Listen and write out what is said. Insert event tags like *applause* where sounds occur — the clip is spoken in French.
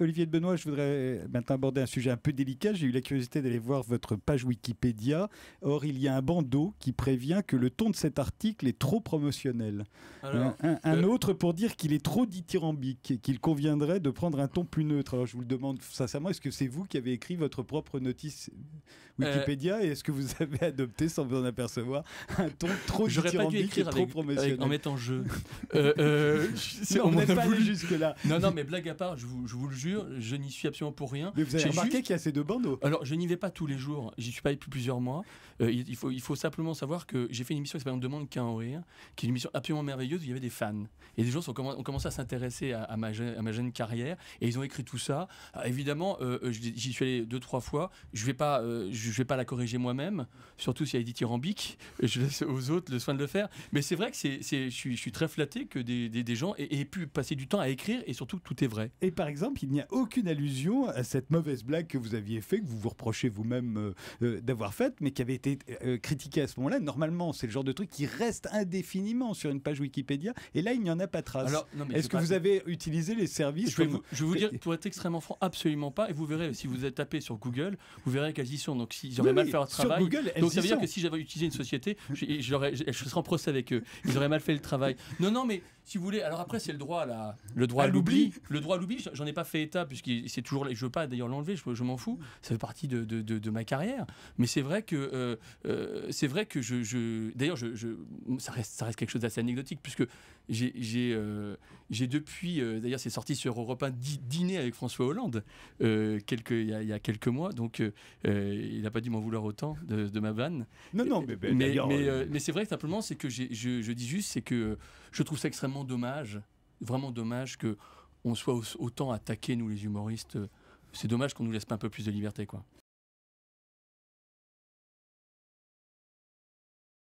Olivier de Benoît, je voudrais maintenant aborder un sujet un peu délicat. J'ai eu la curiosité d'aller voir votre page Wikipédia. Or, il y a un bandeau qui prévient que le ton de cet article est trop promotionnel. un, euh, autre pour dire qu'il est trop dithyrambique et qu'il conviendrait de prendre un ton plus neutre. Alors, je vous le demande sincèrement, est-ce que c'est vous qui avez écrit votre propre notice Wikipédia euh, et est-ce que vous *laughs* avez adopté, sans vous en apercevoir, un ton trop dithyrambique et trop promotionnel En mettant jeu. *laughs* Euh, non, on jusque-là. Non, mais blague à part, je vous, je vous le jure je n'y suis absolument pour rien. Mais vous avez remarqué qu'il y a ces deux bandeaux. Alors, je n'y vais pas tous les jours. J'y suis pas depuis plusieurs mois. Euh, il, faut, il faut simplement savoir que j'ai fait une émission qui s'appelle Demande qu'un rire, qui est une émission absolument merveilleuse. Où il y avait des fans et des gens ont commencé à s'intéresser à, ma jeune carrière et ils ont écrit tout ça. Ah, évidemment, euh, euh, j'y suis allé deux trois fois. Je vais pas, vais pas la corriger moi-même, surtout s'il y a Edith dithyrambique. Je laisse aux autres le soin de le faire. Mais c'est vrai que je, suis, très flatté que des, gens aient, pu passer du temps à écrire et surtout tout est vrai. Et par exemple, il n'y aucune allusion à cette mauvaise blague que vous aviez fait, que vous vous reprochez vous-même euh, euh, d'avoir faite, mais qui avait été euh, critiquée à ce moment-là. Normalement, c'est le genre de truc qui reste indéfiniment sur une page Wikipédia, et là, il n'y en a pas trace. Est-ce que vous avez utilisé les services Je vais, vous, dire, pour être extrêmement franc, absolument pas, et vous verrez, si vous êtes tapé sur Google, vous verrez qu'elles y sont. Donc, si auraient mal fait leur travail, Google, donc ça veut dire que si j'avais utilisé une société, *laughs* je serais en procès avec eux. Ils auraient mal fait le travail. Non, non, mais si vous voulez, alors après, c'est le droit à le droit à, l'oubli. Le droit à l'oubli, j'en ai pas fait état, puisque c'est toujours, je veux pas d'ailleurs l'enlever, je, m'en fous. Ça fait partie de, ma carrière. Mais c'est vrai que, euh, euh, c'est vrai que je, d'ailleurs, je, ça reste, reste quelque chose d'assez anecdotique, puisque j'ai, euh, depuis, d'ailleurs, c'est sorti sur Europe 1 dîner avec François Hollande, quelques, il y, a, quelques mois, donc il n'a pas dû m'en vouloir autant de, ma vanne. Non, non, mais, ben, mais, mais, c'est vrai simplement, c'est que je, je dis juste, c'est que je trouve ça extrêmement dommage, vraiment dommage que on soit autant attaqué nous les humoristes. C'est dommage qu'on nous laisse pas un peu plus de liberté, quoi.